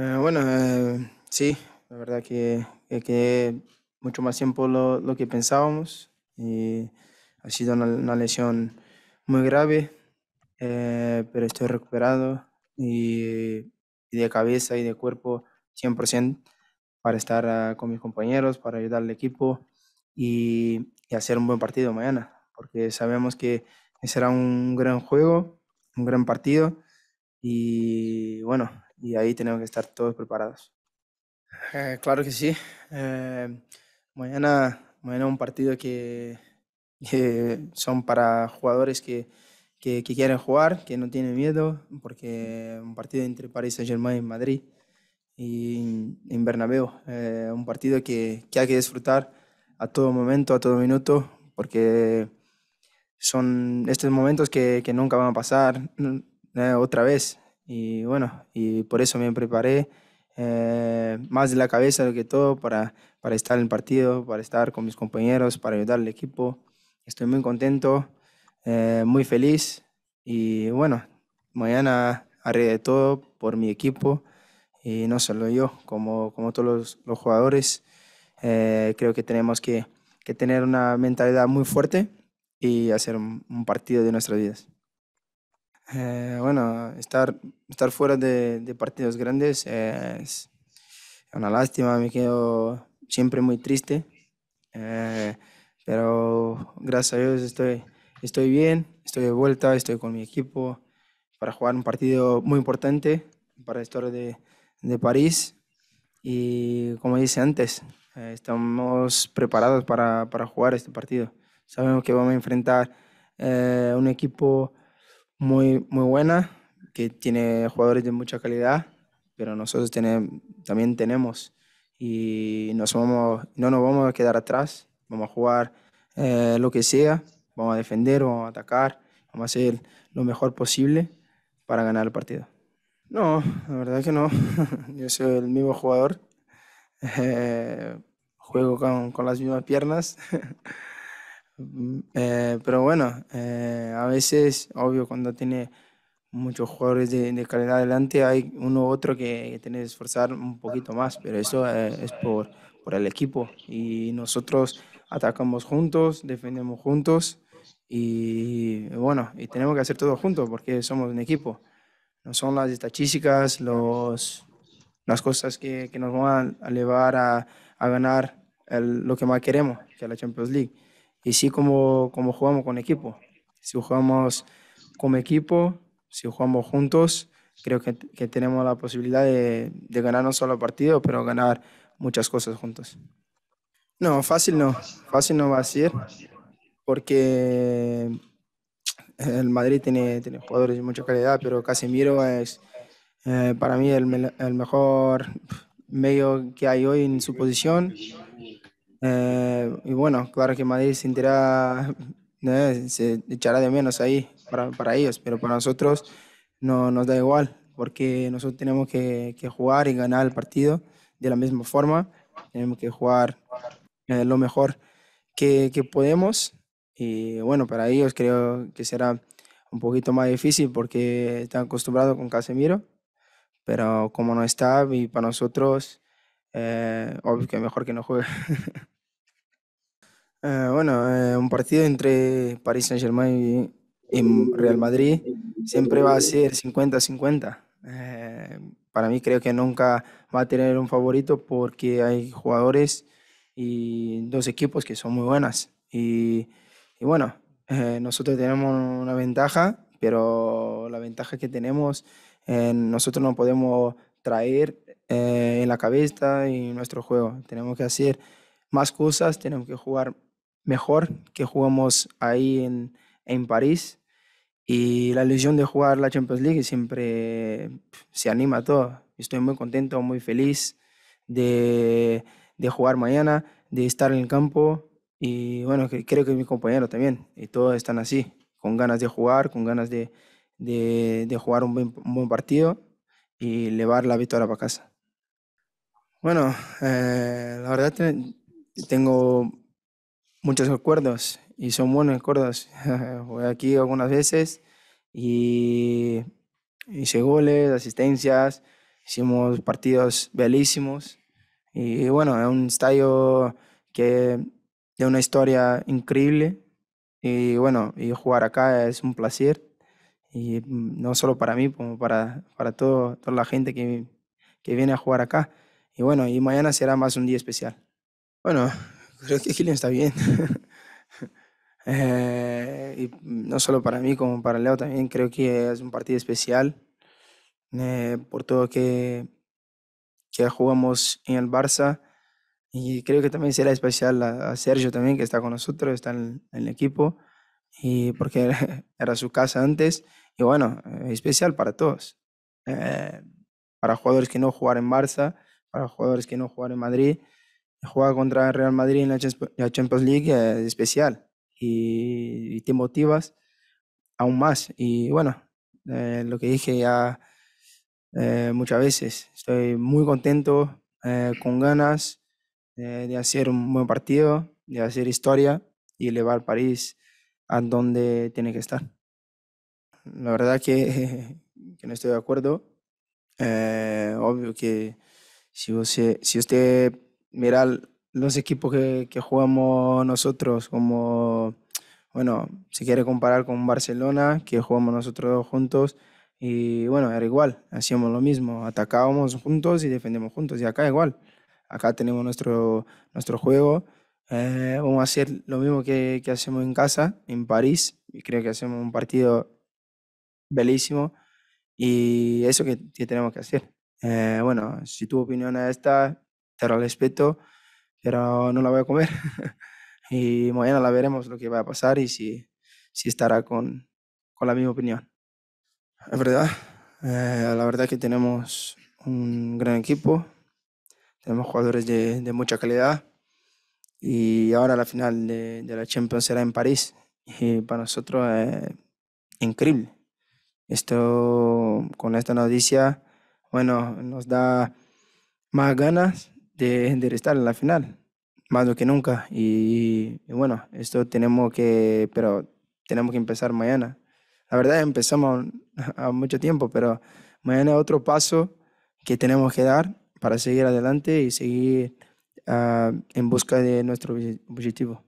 Eh, bueno, eh, sí, la verdad que, que quedé mucho más tiempo lo, lo que pensábamos ha sido una, lesión muy grave, eh, pero estoy recuperado y, de cabeza y de cuerpo 100% para estar ah, con mis compañeros, para ayudar al equipo y hacer un buen partido mañana, porque sabemos que será un gran juego, un gran partido y bueno, y ahí tenemos que estar todos preparados. Eh, claro que sí. Eh, mañana, mañana un partido que, son para jugadores que, quieren jugar, que no tienen miedo, porque un partido entre París Saint-Germain y Madrid y en Bernabéu, eh, un partido que, hay que disfrutar a todo momento, a todo minuto, porque son estos momentos que, nunca van a pasar otra vez. Y bueno, y por eso me preparé eh, más de la cabeza que todo para, para estar en el partido, para estar con mis compañeros, para ayudar al equipo. Estoy muy contento, eh, muy feliz y bueno, mañana haré de todo por mi equipo y no solo yo, como, como todos los, jugadores. Eh, creo que tenemos que, tener una mentalidad muy fuerte y hacer un partido de nuestras vidas. Eh, bueno, estar, estar fuera de, partidos grandes es una lástima, me quedo siempre muy triste, eh, pero gracias a Dios estoy, estoy bien, estoy de vuelta, estoy con mi equipo para jugar un partido muy importante para la historia de, París y como dije antes, eh, estamos preparados para, jugar este partido. Sabemos que vamos a enfrentar un equipo muy, muy buena, que tiene jugadores de mucha calidad, pero nosotros también tenemos y nos vamos, no nos vamos a quedar atrás, vamos a jugar eh, lo que sea, vamos a defender, vamos a atacar, vamos a hacer lo mejor posible para ganar el partido. No, la verdad que no, yo soy el mismo jugador, eh, juego con, con las mismas piernas. Eh, pero bueno, eh, a veces, obvio, cuando tiene muchos jugadores de, calidad adelante, hay uno u otro que, tiene que esforzar un poquito más, pero eso eh, es por, por el equipo. Y nosotros atacamos juntos, defendemos juntos y bueno, y tenemos que hacer todo juntos porque somos un equipo. No son las estadísticas, las cosas que, nos van a llevar a, ganar lo que más queremos, que es la Champions League y sí como, como jugamos con equipo. Si jugamos como equipo, si jugamos juntos, creo que, que tenemos la posibilidad de, de, ganar no solo partido, pero ganar muchas cosas juntos. No, fácil no, fácil no va a ser, porque el Madrid tiene, tiene jugadores de mucha calidad, pero Casemiro es eh, para mí el, el mejor medio que hay hoy en su posición eh, y bueno, claro que Madrid se se echará de menos ahí para, para, ellos, pero para nosotros no nos da igual, porque nosotros tenemos que, jugar y ganar el partido de la misma forma, tenemos que jugar eh, lo mejor que, que, podemos y bueno, para ellos creo que será un poquito más difícil porque están acostumbrados con Casemiro, pero como no está y para nosotros eh, obvio que mejor que no juegue. Eh, bueno, eh, un partido entre París Saint Germain y, Real Madrid siempre va a ser 50-50. para mí creo que nunca va a tener un favorito porque hay jugadores y dos equipos que son muy buenas. Y, y bueno, nosotros tenemos una ventaja, pero la ventaja que tenemos, nosotros no podemos traer eh, en la cabeza y nuestro juego. Tenemos que hacer más cosas, tenemos que jugar mejor que jugamos ahí en, en París. Y la ilusión de jugar la Champions League siempre se anima a todo. Estoy muy contento, muy feliz de, de jugar mañana, de estar en el campo. Y bueno, creo que mi compañero también. Y todos están así, con ganas de jugar, con ganas de, de, jugar un buen, un buen partido y llevar la victoria para casa. Bueno, eh, la verdad tengo muchos recuerdos y son buenos recuerdos. Jugué aquí algunas veces y hice goles, asistencias, hicimos partidos belísimos y bueno, es un estadio que tiene una historia increíble y bueno, y jugar acá es un placer y no solo para mí, como para, toda la gente que, que viene a jugar acá. Y bueno, y mañana será más un día especial. Bueno, creo que Kilian está bien. Eh, no solo para mí, como para Leo también, creo que es un partido especial. Eh, por todo que, que jugamos en el Barça. Y creo que también será especial a, Sergio también, que está con nosotros, está en, el equipo, y porque era, su casa antes. Y bueno, eh, especial para todos. para jugadores que no jugaron en Barça para jugadores que no juegan en Madrid. Jugar contra el Real Madrid en la Champions League es eh, especial y, te motivas aún más. Y bueno, eh, lo que dije ya eh, muchas veces, estoy muy contento, con ganas de hacer un buen partido, de hacer historia y elevar París a donde tiene que estar. La verdad que, que no estoy de acuerdo. obvio que si, usted mira los equipos que, jugamos nosotros, como, bueno, si quiere comparar con Barcelona, que jugamos nosotros juntos, y bueno, era igual, hacíamos lo mismo, atacábamos juntos y defendemos juntos, y acá igual, acá tenemos nuestro, nuestro juego, eh, vamos a hacer lo mismo que, hacemos en casa, en París, y creo que hacemos un partido belísimo, y eso que tenemos que hacer. Eh, bueno, si tu opinión es esta, te la respeto, pero no la voy a comer. y mañana la veremos lo que va a pasar y si, si estará con, con la misma opinión. Es verdad, eh, la verdad que tenemos un gran equipo, tenemos jugadores de, de mucha calidad y ahora la final de, de, la Champions será en París y para nosotros es increíble. Esto, con esta noticia bueno, nos da más ganas de, estar en la final, más do que nunca. Y, bueno, esto tenemos que, pero tenemos que empezar mañana. La verdad empezamos a mucho tiempo, pero mañana otro paso que tenemos que dar para seguir adelante y seguir ah, en busca de nuestro objetivo.